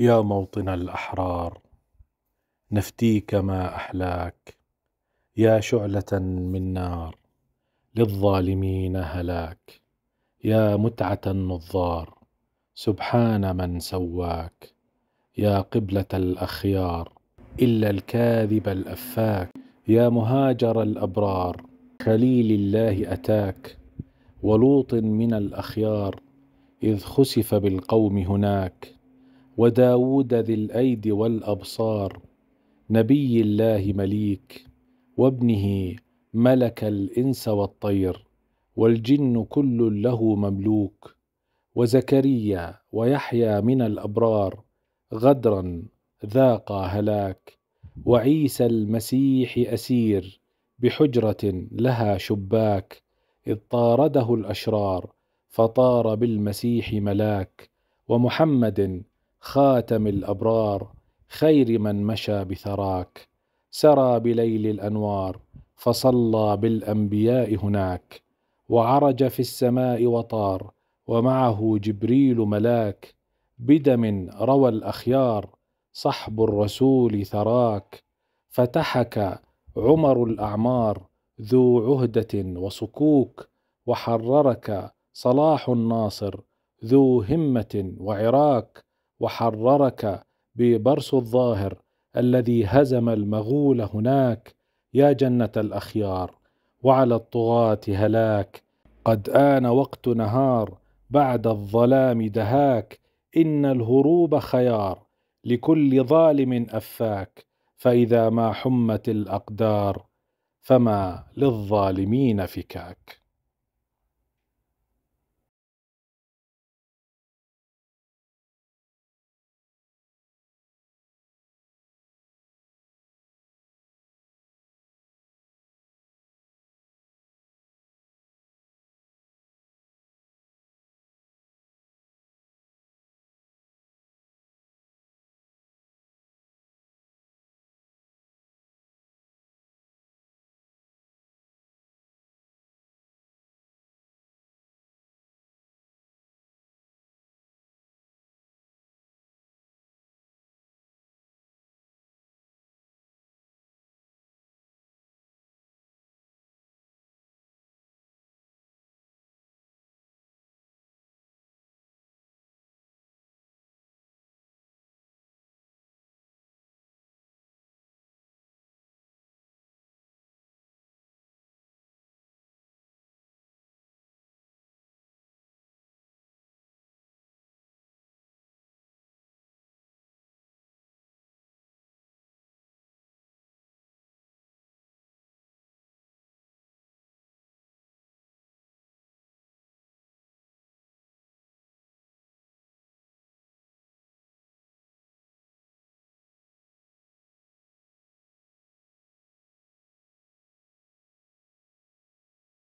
يا موطن الأحرار نفتيك ما أحلاك يا شعلة من نار للظالمين هلاك يا متعة النظار سبحان من سواك يا قبلة الأخيار إلا الكاذب الأفاك يا مهاجر الأبرار خليل الله أتاك ولوط من الأخيار إذ خسف بالقوم هناك وداود ذي الأيد والأبصار نبي الله مليك وابنه ملك الإنس والطير والجن كل له مملوك وزكريا ويحيى من الأبرار غدرا ذاق هلاك وعيسى المسيح أسير بحجرة لها شباك إذ طارده الأشرار فطار بالمسيح ملاك ومحمد خاتم الابرار خير من مشى بثراك سرى بليل الانوار فصلى بالانبياء هناك وعرج في السماء وطار ومعه جبريل ملاك بدم روى الاخيار صحب الرسول ثراك فتحك عمر الاعمار ذو عهده وصكوك وحررك صلاح الناصر ذو همه وعراك وحررك ببرس الظاهر الذي هزم المغول هناك يا جنة الأخيار وعلى الطغاة هلاك قد آن وقت نهار بعد الظلام دهاك إن الهروب خيار لكل ظالم أفاك فإذا ما حمت الأقدار فما للظالمين فكاك